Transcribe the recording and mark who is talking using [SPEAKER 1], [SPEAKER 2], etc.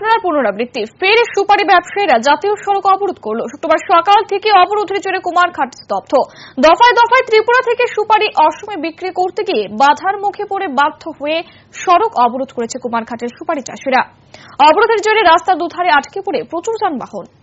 [SPEAKER 1] ঘটনার পুনরাবৃত্তি ফের সুপারি ব্যবসায়ীরা জাতীয় সড়ক অবরোধ করল শুক্রবার সকাল থেকে অবরোধে চড়ে কুমারঘাট স্তব্ধ দফায় দফায় ত্রিপুরা থেকে সুপারি অসমে বিক্রি করতে গিয়ে বাধার মুখে পড়ে বাধ্য হয়ে সড়ক অবরোধ করেছে কুমারঘাটের সুপারি চাষীরা অবরোধের জোরে রাস্তা দুধারে আটকে পড়ে প্রচুর যানবাহন